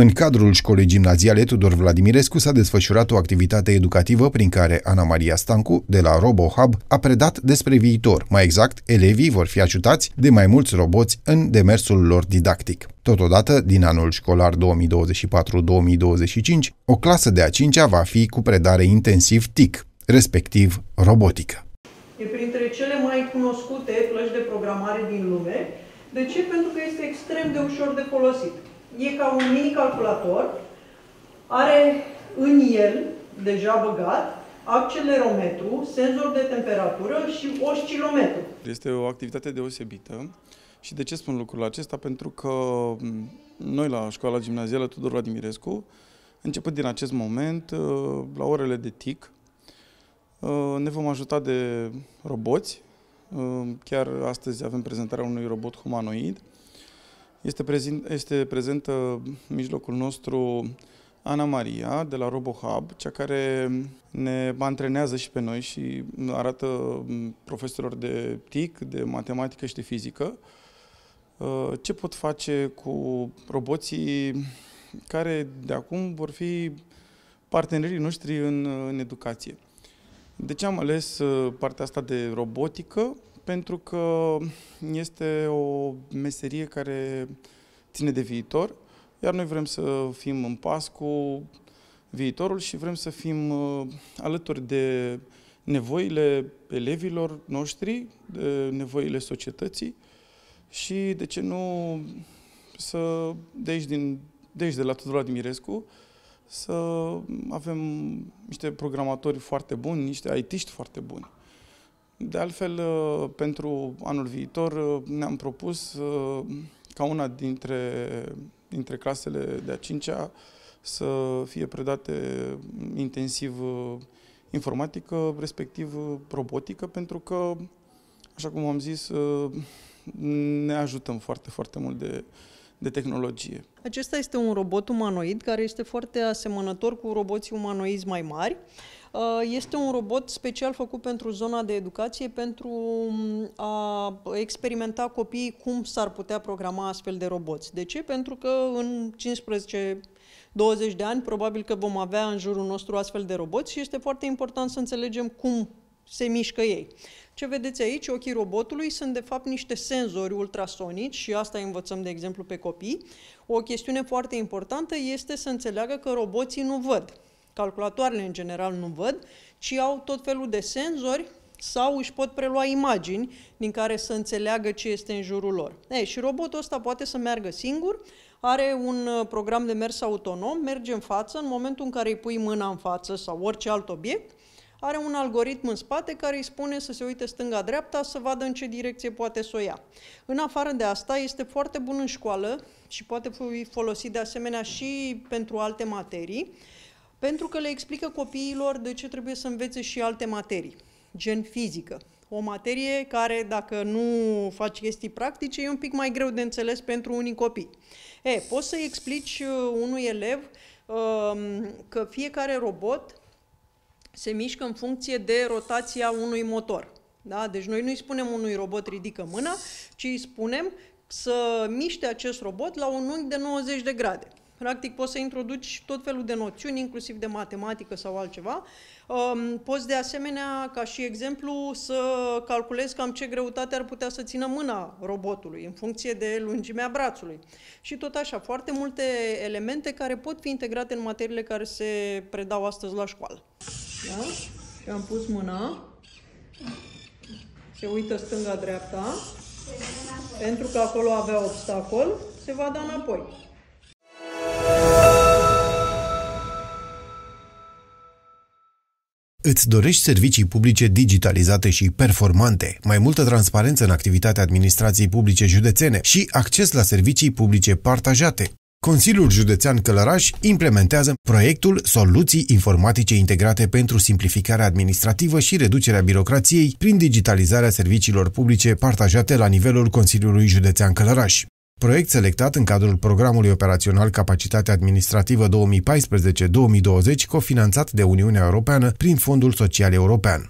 În cadrul școlii gimnaziale Tudor Vladimirescu s-a desfășurat o activitate educativă prin care Ana Maria Stancu, de la RoboHub, a predat despre viitor. Mai exact, elevii vor fi ajutați de mai mulți roboți în demersul lor didactic. Totodată, din anul școlar 2024-2025, o clasă de a cincea va fi cu predare intensiv TIC, respectiv robotică. E printre cele mai cunoscute plăci de programare din lume. De ce? Pentru că este extrem de ușor de folosit e ca un mini calculator, are în el, deja băgat, accelerometru, senzor de temperatură și oscilometru. Este o activitate deosebită și de ce spun lucrul acesta? Pentru că noi la școala gimnazială Tudor Vladimirescu, începând din acest moment, ă, la orele de TIC, ă, ne vom ajuta de roboți. Ă, chiar astăzi avem prezentarea unui robot humanoid este, prezent, este prezentă în mijlocul nostru Ana Maria de la RoboHub, cea care ne antrenează și pe noi și arată profesorilor de TIC, de matematică și de fizică uh, ce pot face cu roboții care de acum vor fi partenerii noștri în, în educație. De ce am ales uh, partea asta de robotică? pentru că este o meserie care ține de viitor, iar noi vrem să fim în pas cu viitorul și vrem să fim uh, alături de nevoile elevilor noștri, de nevoile societății și, de ce nu, să, de aici, din, de, aici de la Tudor Admirescu, să avem niște programatori foarte buni, niște it foarte buni. De altfel, uh, pentru anul viitor uh, ne-am propus uh, ca una dintre, dintre clasele de-a cincea să fie predate intensiv informatică, respectiv robotică, pentru că, așa cum am zis, ne ajutăm foarte, foarte mult de, de tehnologie. Acesta este un robot umanoid care este foarte asemănător cu roboții umanoizi mai mari Uh, este un robot special făcut pentru zona de educație, pentru um, a experimenta copiii cum s-ar putea programa astfel de roboți. De ce? Pentru că în 15 20 de ani, probabil că vom avea în jurul nostru astfel de roboți și este foarte important să înțelegem cum se mișcă ei. Ce vedeți aici, ochii robotului sunt de fapt niște senzori ultrasonici și asta învățăm de exemplu pe copii. O chestiune foarte importantă este să înțeleagă că roboții nu văd. Calculatoarele, în general, nu văd, ci au tot felul de senzori sau își pot prelua imagini din care să înțeleagă ce este în jurul lor. Ei, și robotul ăsta poate să meargă singur, are un uh, program de mers autonom, merge în față, în momentul în care îi pui mâna în față sau orice alt obiect, are un algoritm în spate care îi spune să se uite stânga-dreapta, să vadă în ce direcție poate să o ia. În afară de asta, este foarte bun în școală și poate fi folosit de asemenea și pentru alte materii. Pentru că le explică copiilor de ce trebuie să învețe și alte materii, gen fizică. O materie care, dacă nu faci chestii practice, e un pic mai greu de înțeles pentru unii copii. E, poți să-i explici uh, unui elev um, că fiecare robot se mișcă în funcție de rotația unui motor. Da? Deci noi nu-i spunem unui robot ridică mâna, ci îi spunem să miște acest robot la un unghi de 90 de grade. Practic poți să introduci tot felul de noțiuni, inclusiv de matematică sau altceva. Um, poți de asemenea, ca și exemplu, să calculezi cam ce greutate ar putea să țină mâna robotului în funcție de lungimea brațului. Și tot așa, foarte multe elemente care pot fi integrate în materiile care se predau astăzi la școală. Da? Și am pus mâna. Se uită stânga-dreapta. Pentru că acolo avea obstacol, se va da înapoi. Îți dorești servicii publice digitalizate și performante, mai multă transparență în activitatea administrației publice județene și acces la servicii publice partajate. Consiliul Județean Călăraș implementează proiectul Soluții informatice integrate pentru simplificarea administrativă și reducerea birocrației prin digitalizarea serviciilor publice partajate la nivelul Consiliului Județean Călăraș proiect selectat în cadrul programului operațional Capacitatea Administrativă 2014-2020, cofinanțat de Uniunea Europeană prin Fondul Social European.